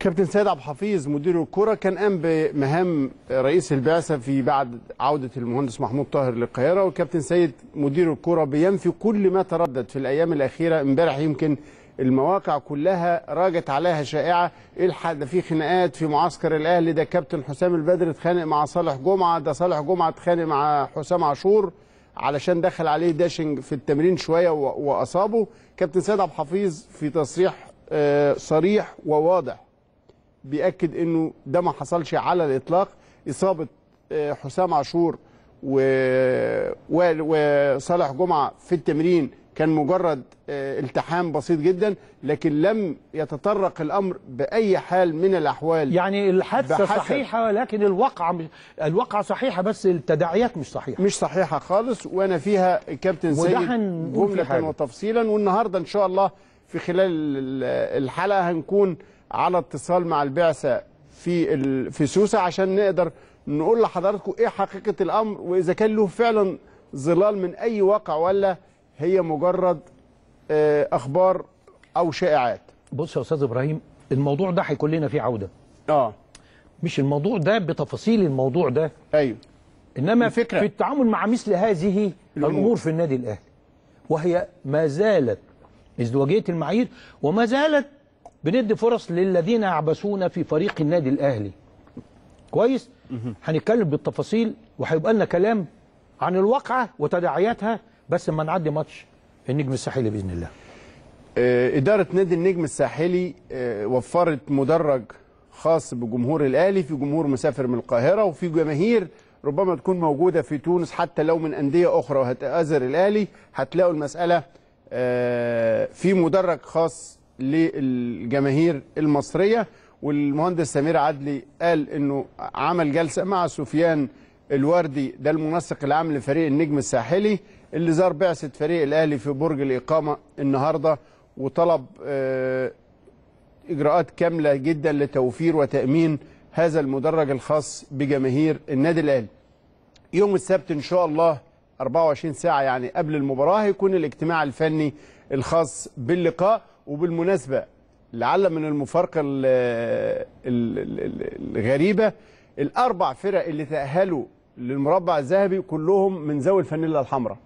كابتن سيد عبد الحفيظ مدير الكرة كان قام بمهام رئيس البعثة في بعد عودة المهندس محمود طاهر للقاهرة والكابتن سيد مدير الكرة بينفي كل ما تردد في الأيام الأخيرة امبارح يمكن المواقع كلها راجت عليها شائعة إيه الحق ده في خناقات في معسكر الأهلي ده كابتن حسام البدر اتخانق مع صالح جمعة ده صالح جمعة اتخانق مع حسام عاشور علشان دخل عليه داشنج في التمرين شوية وأصابه كابتن سيد عبد الحفيظ في تصريح آه، صريح وواضح بيأكد انه ده ما حصلش على الاطلاق اصابه آه، حسام عاشور وصالح جمعه في التمرين كان مجرد آه، التحام بسيط جدا لكن لم يتطرق الامر باي حال من الاحوال يعني الحادثه صحيحه ولكن الواقعه الواقعه صحيحه بس التداعيات مش صحيحه مش صحيحه خالص وانا فيها كابتن سيد جمله وتفصيلا والنهارده ان شاء الله في خلال الحلقه هنكون على اتصال مع البعثه في في سوسه عشان نقدر نقول لحضراتكم ايه حقيقه الامر واذا كان له فعلا ظلال من اي واقع ولا هي مجرد آه، اخبار او شائعات بص يا استاذ ابراهيم الموضوع ده هيكون لنا فيه عوده اه مش الموضوع ده بتفاصيل الموضوع ده ايوه انما الفكرة. في التعامل مع مثل هذه الامور, الأمور في النادي الاهلي وهي ما زالت ازدواجيه المعايير وما زالت بندي فرص للذين يعبثون في فريق النادي الأهلي كويس هنتكلم بالتفاصيل وهيبقى لنا كلام عن الواقعة وتداعياتها بس ما نعدي ماتش النجم الساحلي بإذن الله آه، إدارة نادي النجم الساحلي آه، وفرت مدرج خاص بجمهور الأهلي في جمهور مسافر من القاهرة وفي جماهير ربما تكون موجودة في تونس حتى لو من أندية أخرى وهتأذر الأهلي هتلاقوا المسألة آه، في مدرج خاص للجماهير المصرية والمهندس سمير عدلي قال أنه عمل جلسة مع سفيان الوردي ده المنسق العام لفريق النجم الساحلي اللي زار بعثة فريق الأهلي في برج الإقامة النهاردة وطلب آه، إجراءات كاملة جدا لتوفير وتأمين هذا المدرج الخاص بجماهير النادي الأهلي يوم السبت إن شاء الله 24 ساعة يعني قبل المباراة هيكون الاجتماع الفني الخاص باللقاء وبالمناسبه لعل من المفارقه الغريبه الاربع فرق اللي تاهلوا للمربع الذهبي كلهم من ذوي الفانيلا الحمراء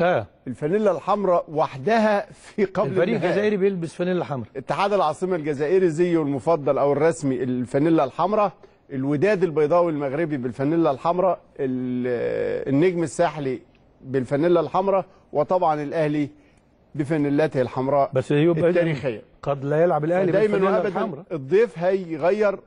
اه الفانيلا الحمراء وحدها في قبل الفريق الجزائري بيلبس فانيلا حمراء اتحاد العاصمه الجزائري زيه المفضل او الرسمي الفانيلا الحمراء الوداد البيضاوي المغربي بالفانيلا الحمراء النجم الساحلي بالفانيلا الحمراء وطبعا الاهلي بفانيلاته الحمراء بس يبقى التاريخيه قد لا يلعب الاهلي دايما وابدا الضيف هيغير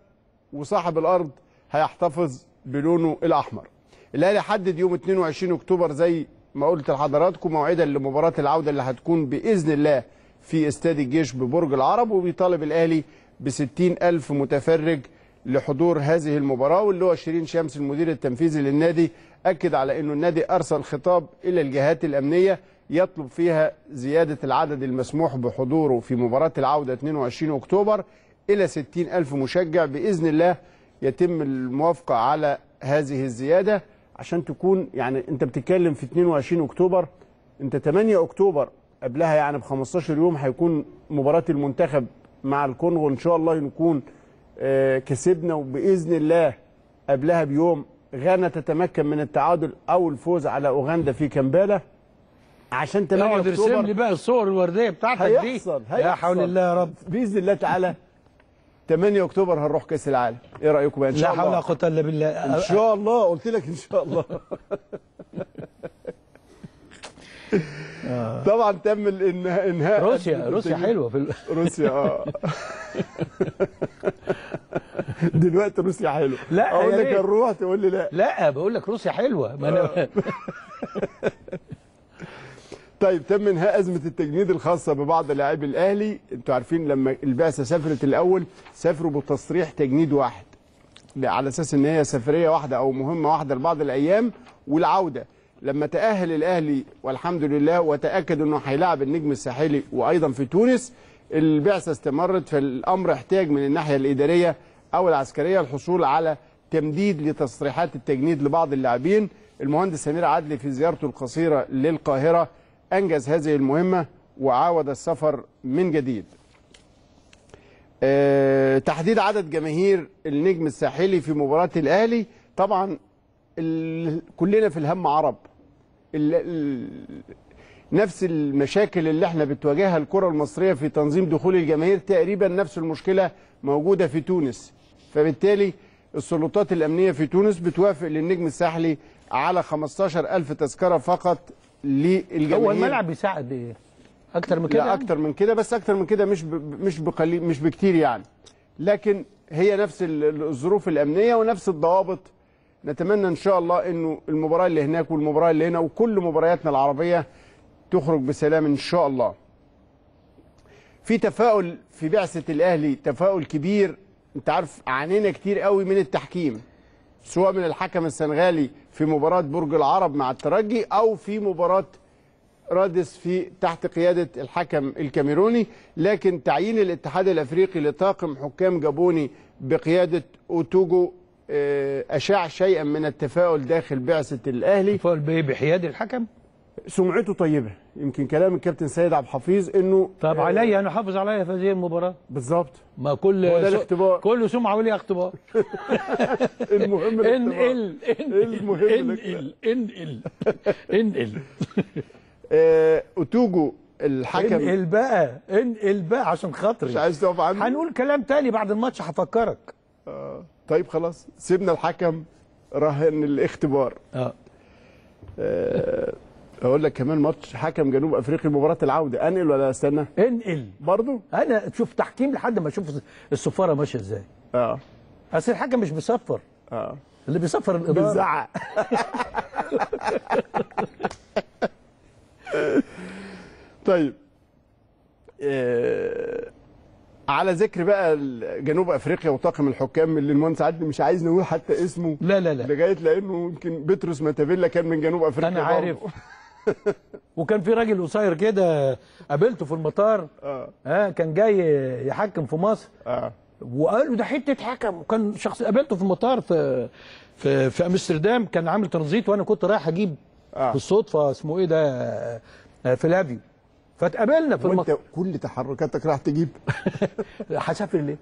وصاحب الارض هيحتفظ بلونه الاحمر الاهلي حدد يوم 22 اكتوبر زي ما قلت لحضراتكم موعدا لمباراه العوده اللي هتكون باذن الله في استاد الجيش ببرج العرب وبيطالب الاهلي ب 60000 متفرج لحضور هذه المباراه واللي هو شيرين شمس المدير التنفيذي للنادي اكد على انه النادي ارسل خطاب الى الجهات الامنيه يطلب فيها زيادة العدد المسموح بحضوره في مباراة العودة 22 أكتوبر إلى 60 ألف مشجع بإذن الله يتم الموافقة على هذه الزيادة عشان تكون يعني أنت بتتكلم في 22 أكتوبر أنت 8 أكتوبر قبلها يعني ب 15 يوم هيكون مباراة المنتخب مع الكونغو إن شاء الله نكون آه، كسبنا وبإذن الله قبلها بيوم غانا تتمكن من التعادل أو الفوز على أوغندا في كامبالا عشان تمام اقعد ارسم لي بقى الصور الورديه بتاعتك هيحصل دي هيحصل يا حول الله يا رب باذن الله تعالى 8 اكتوبر هنروح كاس العالم ايه رايكم بقى ان شاء الله لا حول ولا قوه الا بالله ان شاء الله قلت لك ان شاء الله آه. طبعا تم الانهاء روسيا روسيا حلوه في ال... روسيا اه دلوقتي روسيا حلوه لا اقول لك هنروح تقول لي لا لا بقول لك روسيا حلوه ما انا آه. طيب تم انهاء ازمه التجنيد الخاصه ببعض لاعبي الاهلي انتوا عارفين لما البعثه سافرت الاول سافروا بتصريح تجنيد واحد على اساس ان هي سفريه واحده او مهمه واحده لبعض الايام والعوده لما تاهل الاهلي والحمد لله وتاكد انه هيلاعب النجم الساحلي وايضا في تونس البعثه استمرت فالامر احتاج من الناحيه الاداريه او العسكريه الحصول على تمديد لتصريحات التجنيد لبعض اللاعبين المهندس سمير عدلي في زيارته القصيره للقاهره أنجز هذه المهمة وعاود السفر من جديد آه، تحديد عدد جماهير النجم الساحلي في مباراة الأهلي طبعا كلنا في الهم عرب نفس المشاكل اللي احنا بتواجهها الكرة المصرية في تنظيم دخول الجماهير تقريبا نفس المشكلة موجودة في تونس فبالتالي السلطات الأمنية في تونس بتوافق للنجم الساحلي على 15 ألف تذكرة فقط للجماهير هو الملعب بيساعد ايه اكتر من كده لا اكتر من كده بس اكتر من كده مش ب... مش بقليل مش بكتير يعني لكن هي نفس الظروف الامنيه ونفس الضوابط نتمنى ان شاء الله انه المباراه اللي هناك والمباراه اللي هنا وكل مبارياتنا العربيه تخرج بسلام ان شاء الله في تفاؤل في بعثه الاهلي تفاؤل كبير انت عارف عانينا كتير قوي من التحكيم سواء من الحكم السنغالي في مباراة برج العرب مع الترجي أو في مباراة رادس في تحت قيادة الحكم الكاميروني لكن تعيين الاتحاد الأفريقي لطاقم حكام جابوني بقيادة أوتوجو آه، أشاع شيئا من التفاؤل داخل بعثة الأهلي تفاؤل بحياد الحكم؟ سمعته طيبه يمكن كلام الكابتن سيد عبد الحفيظ انه طب آه، عليا انا حافظ عليا في هذه المباراه بالظبط ما كل هو ده الاختبار كل سمعه وليه اختبار المهم انقل انقل انقل انقل اوتوجو الحكم انقل بقى انقل بقى عشان خاطري مش عايز تقف عندي هنقول كلام تاني بعد الماتش هفكرك اه طيب خلاص سيبنا الحكم رهن الاختبار اه, آه، اقول لك كمان ماتش حكم جنوب افريقيا مباراه العوده انقل ولا استنى انقل برضه انا شوف تحكيم لحد ما اشوف السفاره ماشيه ازاي اه اصل الحكم مش بيصفر اه اللي بيصفر الاداره بيزعق طيب آه على ذكر بقى جنوب افريقيا وطاقم الحكام اللي المهندس عدلي مش عايز نقول حتى اسمه لا لا لا لغايه لانه يمكن بطرس ماتافيلا كان من جنوب افريقيا انا عارف وكان في راجل قصير كده قابلته في المطار اه, ها آه، كان جاي يحكم في مصر اه وقال له ده حته حكم وكان شخص قابلته في المطار في في, في امستردام كان عامل ترانزيت وانا كنت رايح اجيب آه. بالصدفه اسمه ايه ده آه، فلافيو فاتقابلنا في المطار وانت كل تحركاتك راح تجيب هسافر ليه؟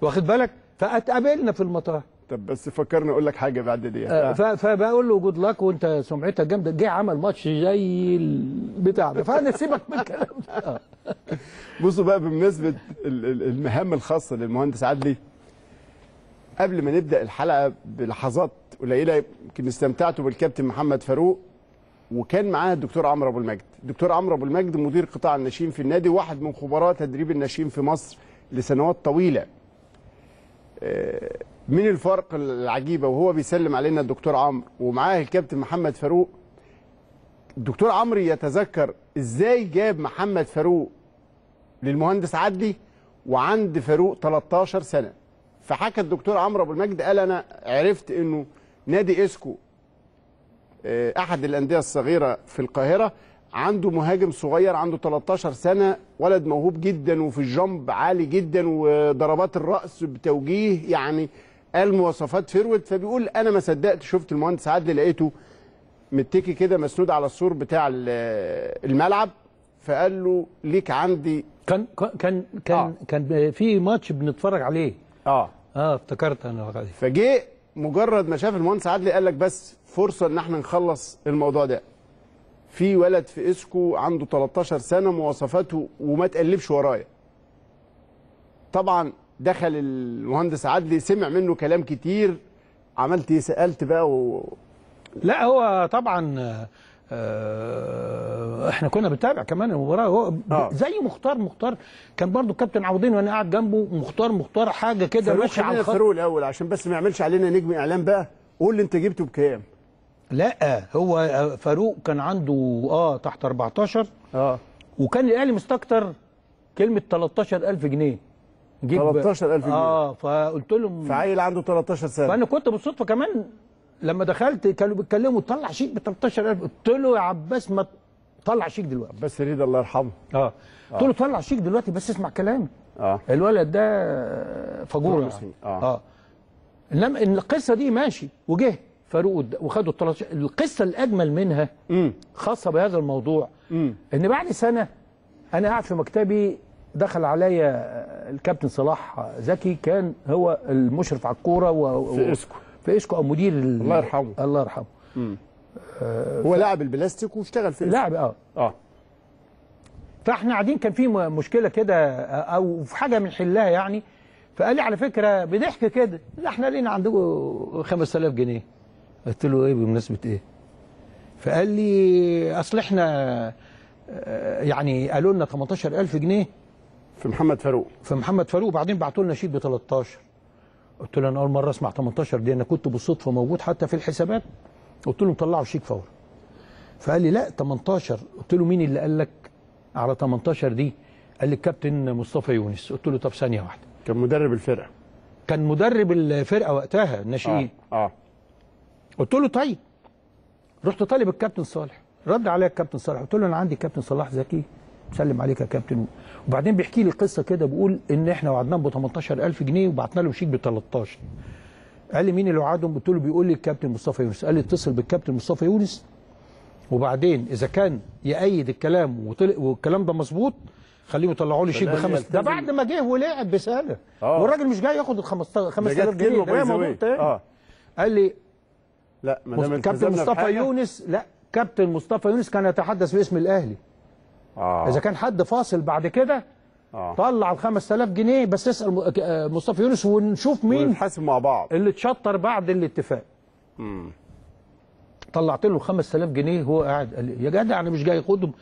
واخد بالك؟ فاتقابلنا في المطار طب بس فكرني اقول لك حاجه بعد دي آه، فبقول له جود لك وانت سمعتك جامده جه عمل ماتش زي البتاع ده فانا سيبك من الكلام ده بصوا بقى بمناسبه المهام الخاصه للمهندس عدلي قبل ما نبدا الحلقه بلحظات قليله يمكن استمتعتوا بالكابتن محمد فاروق وكان معاه الدكتور عمرو ابو المجد الدكتور عمرو ابو المجد مدير قطاع الناشئين في النادي واحد من خبراء تدريب الناشئين في مصر لسنوات طويله آه من الفرق العجيبه وهو بيسلم علينا الدكتور عمرو ومعاه الكابتن محمد فاروق الدكتور عمرو يتذكر ازاي جاب محمد فاروق للمهندس عدلي وعند فاروق 13 سنه فحكى الدكتور عمرو ابو المجد قال انا عرفت انه نادي اسكو آه، احد الانديه الصغيره في القاهره عنده مهاجم صغير عنده 13 سنه ولد موهوب جدا وفي الجنب عالي جدا وضربات الراس بتوجيه يعني قال مواصفات فيرود فبيقول انا ما صدقت شفت المهندس عدلي لقيته متكي كده مسنود على السور بتاع الملعب فقال له ليك عندي كان كان كان آه. كان في ماتش بنتفرج عليه اه اه افتكرت انا فجه مجرد ما شاف المهندس عدلي قال لك بس فرصه ان احنا نخلص الموضوع ده في ولد في اسكو عنده 13 سنه مواصفاته وما تقلبش ورايا طبعا دخل المهندس عدلي سمع منه كلام كتير عملت ايه سالت بقى و... لا هو طبعا آه، آه، احنا كنا بنتابع كمان المباراه هو آه. زي مختار مختار كان برضو كابتن عوضين وانا قاعد جنبه مختار مختار حاجه كده ماشي على الخط فاروق الاول عشان بس ما يعملش علينا نجم اعلام بقى قول اللي انت جبته بكام لا هو فاروق كان عنده اه تحت 14 اه وكان الاهلي مستكتر كلمه 13000 جنيه جيب 13000 جنيه اه فقلت لهم فعيل عنده 13 سنه فانا كنت بالصدفه كمان لما دخلت كانوا بيتكلموا طلع شيك ب 13000 قلت له يا عباس ما طلع شيك دلوقتي عباس ريد الله يرحمه آه. اه قلت له طلع شيك دلوقتي بس اسمع كلامي اه الولد ده فجور يعني. اه, آه. انما القصه دي ماشي وجه فاروق وخدوا ال 13 القصه الاجمل منها خاصه بهذا الموضوع ان بعد سنه انا قاعد في مكتبي دخل عليا آه، الكابتن صلاح زكي كان هو المشرف على الكوره و... في اسكو في اسكو او مدير ال... الله يرحمه الله يرحمه آه هو ف... لعب البلاستيك واشتغل في لعب اه اه فاحنا قاعدين كان في مشكله كده آه، او في حاجه بنحلها يعني فقال لي على فكره بضحك كده لا احنا لقينا عندكم 5000 جنيه قلت له ايه بمناسبه ايه فقال لي اصل احنا آه، يعني قالوا لنا 18000 جنيه في محمد فاروق في محمد فاروق وبعدين بعتوا لنا شيت ب 13 قلت له انا اول مره اسمع 18 دي انا كنت بالصدفه موجود حتى في الحسابات قلت له طلعوا الشيك فورا فقال لي لا 18 قلت له مين اللي قال لك على 18 دي قال لي الكابتن مصطفى يونس قلت له طب ثانيه واحده كان مدرب الفرقه كان مدرب الفرقه وقتها الناشئين اه, آه. قلت له طيب رحت طالب الكابتن صالح رد عليا الكابتن صالح قلت له انا عندي كابتن صلاح زكي سلم عليك يا كابتن وبعدين بيحكي لي قصه كده بيقول ان احنا وعدناه ب 18000 جنيه وبعتنا له شيك ب 13 قال لي مين اللي وعدهم قلت له بيقول لي الكابتن مصطفى يونس قال لي اتصل بالكابتن مصطفى يونس وبعدين اذا كان يأيد الكلام وطلق والكلام ده مظبوط خليهم يطلعوا لي شيك بخمس ده بعد ما جه ولعب بسنه آه. والراجل مش جاي ياخد ال 5000 جنيه ده موضوع تاني آه. قال لي لا ما دام كابتن مصطفى يونس لا كابتن مصطفى يونس كان يتحدث باسم الاهلي آه. اذا كان حد فاصل بعد كده آه. طلع ال 5000 جنيه بس اسال آه، مصطفى يونس ونشوف مين ونحاسب مع بعض اللي اتشطر بعد الاتفاق امم طلعت له 5000 جنيه هو قاعد قال لي يا جدع انا مش جاي خدهم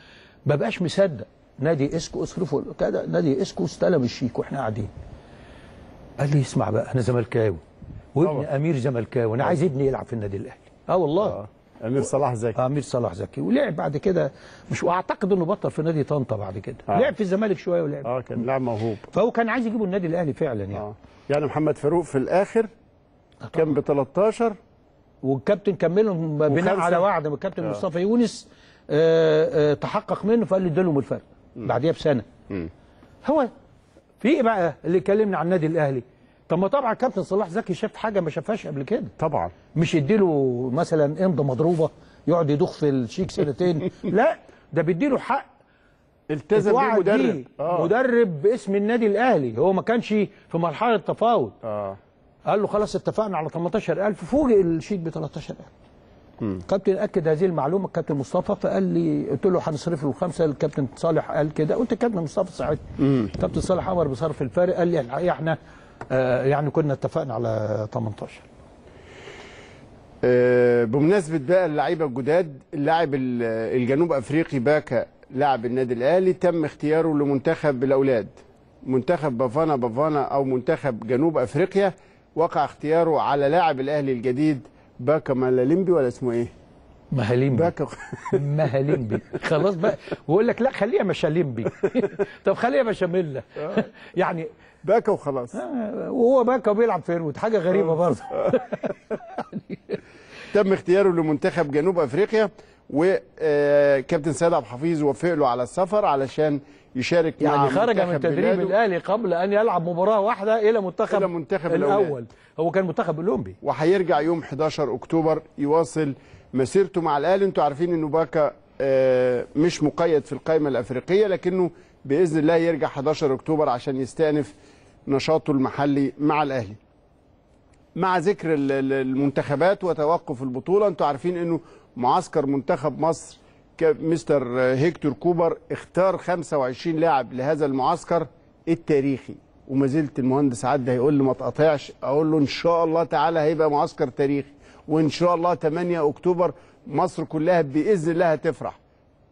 ما بقاش مصدق نادي اسكو اصرفوا كده نادي اسكو استلم الشيك واحنا قاعدين قال لي اسمع بقى انا زملكاوي وابني امير زملكاوي انا عايز ابني يلعب في النادي الاهلي اه والله آه. امير صلاح زكي امير صلاح زكي ولعب بعد كده مش واعتقد انه بطل في نادي طنطا بعد كده آه. لعب في الزمالك شويه ولعب اه كان لاعب موهوب فهو كان عايز يجيبه النادي الاهلي فعلا يعني آه. يعني محمد فاروق في الاخر آه كان ب 13 والكابتن كملهم بناء على وعد من الكابتن آه. مصطفى يونس آه آه تحقق منه فقال له ادالهم الفرق بعديها بسنه م. هو في ايه بقى اللي اتكلمنا عن النادي الاهلي طب ما طبعا كابتن صلاح زكي شاف حاجه ما شافهاش قبل كده طبعا مش يديله مثلا امضه مضروبه يقعد يدوخ في الشيك سنتين لا ده بيديله حق التزم بيه مدرب آه. مدرب باسم النادي الاهلي هو ما كانش في مرحله تفاوض آه. قال له خلاص اتفقنا على 18000 فوجئ الشيك ب 13000 كابتن اكد هذه المعلومه الكابتن مصطفى فقال لي قلت له هنصرف له الخمسه الكابتن صالح قال كده قلت الكابتن مصطفى ساعتها كابتن صالح امر بصرف الفارق قال لي يعني احنا آه، يعني كنا اتفقنا على 18 آه، بمناسبه بقى اللعيبه الجداد اللاعب الجنوب افريقي باكا لاعب النادي الاهلي تم اختياره لمنتخب الاولاد منتخب بافانا بافانا او منتخب جنوب افريقيا وقع اختياره على لاعب الاهلي الجديد باكا مالاليمبي ولا اسمه ايه مهالين بك مهالين بي خلاص بقى ويقول لك لا خليها مشالين بي طب خليها بشاميلا آه. يعني باكا وخلاص آه، وهو باكا وبيلعب في هيرود حاجه غريبه آه. برضه تم اختياره لمنتخب جنوب افريقيا وكابتن سيد عبد الحفيظ وافق له على السفر علشان يشارك يعني مع خرج من تدريب الاهلي قبل ان يلعب مباراه واحده الى منتخب الى منتخب الاول الأولاد. هو كان منتخب اولمبي وهيرجع يوم 11 اكتوبر يواصل مسيرته مع الاهلي انتوا عارفين ان باكا آه، مش مقيد في القائمه الافريقيه لكنه باذن الله يرجع 11 اكتوبر عشان يستأنف نشاطه المحلي مع الاهلي مع ذكر المنتخبات وتوقف البطوله انتوا عارفين انه معسكر منتخب مصر مستر هيكتور كوبر اختار 25 لاعب لهذا المعسكر التاريخي وما زلت المهندس عدلي هيقول لي ما تقاطعش اقول له ان شاء الله تعالى هيبقى معسكر تاريخي وان شاء الله 8 اكتوبر مصر كلها باذن الله هتفرح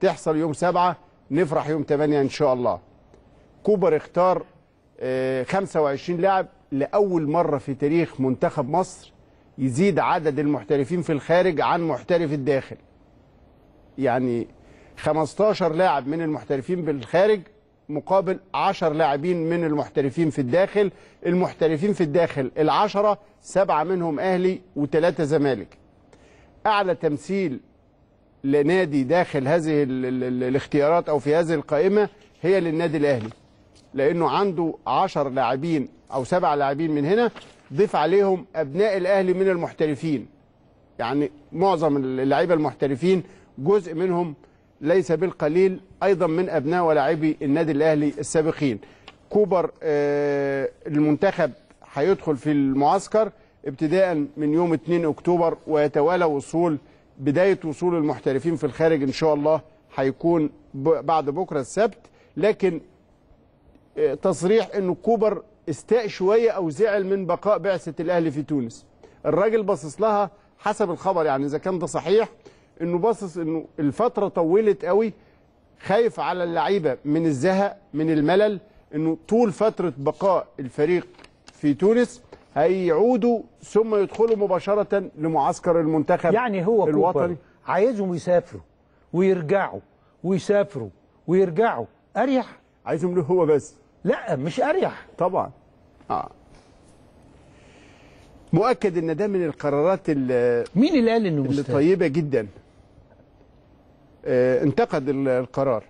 تحصل يوم 7 نفرح يوم 8 ان شاء الله كوبر اختار 25 آه، لاعب لاول مره في تاريخ منتخب مصر يزيد عدد المحترفين في الخارج عن محترف الداخل يعني 15 لاعب من المحترفين بالخارج مقابل 10 لاعبين من المحترفين في الداخل المحترفين في الداخل العشرة سبعة منهم أهلي وثلاثة زمالك أعلى تمثيل لنادي داخل هذه الاختيارات أو في هذه القائمة هي للنادي الأهلي لأنه عنده 10 لاعبين أو سبع لاعبين من هنا ضيف عليهم أبناء الأهلي من المحترفين يعني معظم اللعيبة المحترفين جزء منهم ليس بالقليل أيضا من أبناء ولاعبي النادي الأهلي السابقين كوبر آه، المنتخب هيدخل في المعسكر ابتداء من يوم 2 أكتوبر ويتوالى وصول بداية وصول المحترفين في الخارج إن شاء الله هيكون بعد بكرة السبت لكن آه، تصريح أن كوبر استاء شوية أو زعل من بقاء بعثة الأهلي في تونس الراجل باصص لها حسب الخبر يعني إذا كان ده صحيح انه باصص انه الفتره طولت قوي خايف على اللعيبه من الزهق من الملل انه طول فتره بقاء الفريق في تونس هيعودوا ثم يدخلوا مباشره لمعسكر المنتخب يعني هو الوطني عايزهم يسافروا ويرجعوا ويسافروا ويرجعوا اريح عايزهم له هو بس لا مش اريح طبعا اه مؤكد ان ده من القرارات اللي مين اللي قال انه اللي مستهد. طيبه جدا آه، انتقد القرار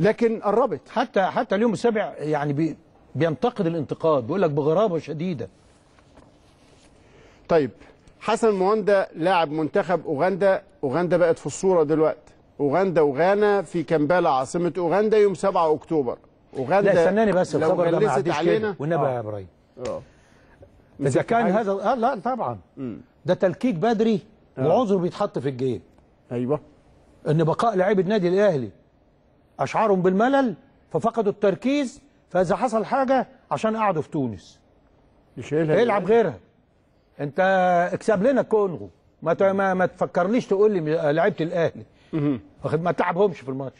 لكن قربت حتى حتى اليوم السابع يعني بينتقد الانتقاد بيقول لك بغرابه شديده طيب حسن مواندا لاعب منتخب اوغندا اوغندا بقت في الصوره دلوقتي اوغندا وغانا في كامبالا عاصمه اوغندا يوم 7 اكتوبر اوغندا لا استناني بس الخبر ده ما عديش والنبي يا ابراهيم اه, آه. اذا كان هذا اه لا طبعا م. ده تلكيك بدري وعذره آه. بيتحط في الجيب ايوه أن بقاء لاعبي النادي الأهلي أشعرهم بالملل ففقدوا التركيز فإذا حصل حاجة عشان قعدوا في تونس يشيلها يلعب غيرها أنت اكسب لنا الكونغو ما ما, ما تفكرنيش تقول لي لعيبه الأهلي واخد ما تعبهمش في الماتش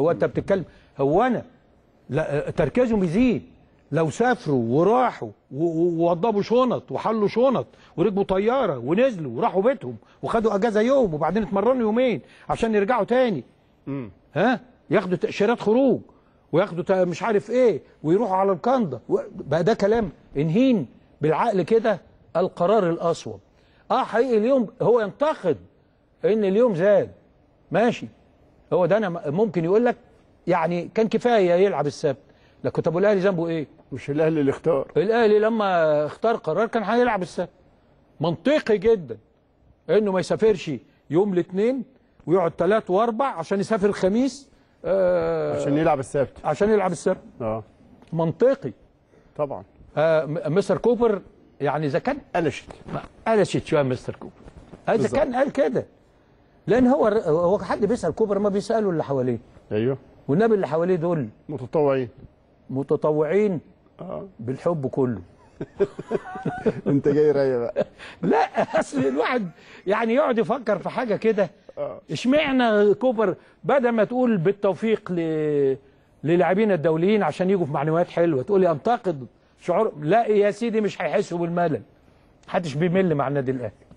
هو أنت بتتكلم هو أنا لا تركيزهم يزيد لو سافروا وراحوا ووضبوا شنط وحلوا شنط وركبوا طياره ونزلوا وراحوا بيتهم وخدوا اجازه يوم وبعدين اتمرنوا يومين عشان يرجعوا تاني م. ها ياخدوا تاشيرات خروج وياخدوا مش عارف ايه ويروحوا على الكندا بقى ده كلام انهين بالعقل كده القرار الاصوب اه حقيقي اليوم هو ينتقد ان اليوم زاد ماشي هو ده انا ممكن يقول لك يعني كان كفايه يلعب السبت لكن طب والاهلي ذنبه ايه؟ مش الاهلي اللي اختار الاهلي لما اختار قرار كان هيلعب السبت منطقي جدا انه ما يسافرش يوم الاثنين ويقعد ثلاث واربع عشان يسافر الخميس آه عشان يلعب السبت عشان يلعب السبت اه منطقي طبعا آه مستر كوبر يعني اذا كان قلشت قلشت شويه مستر كوبر اذا كان قال كده لان هو هو حد بيسال كوبر ما بيساله اللي حواليه ايوه والنبي اللي حواليه دول متطوعين متطوعين آه. بالحب كله انت جاي رايق بقى لا اصل الواحد يعني يقعد يفكر في حاجه كده آه. اشمعنى كوبر بدل ما تقول بالتوفيق ل للاعبين الدوليين عشان يجوا في معنويات حلوه تقول لي انتقد شعور لا يا سيدي مش هيحسوا بالملل محدش بيمل مع النادي الاهلي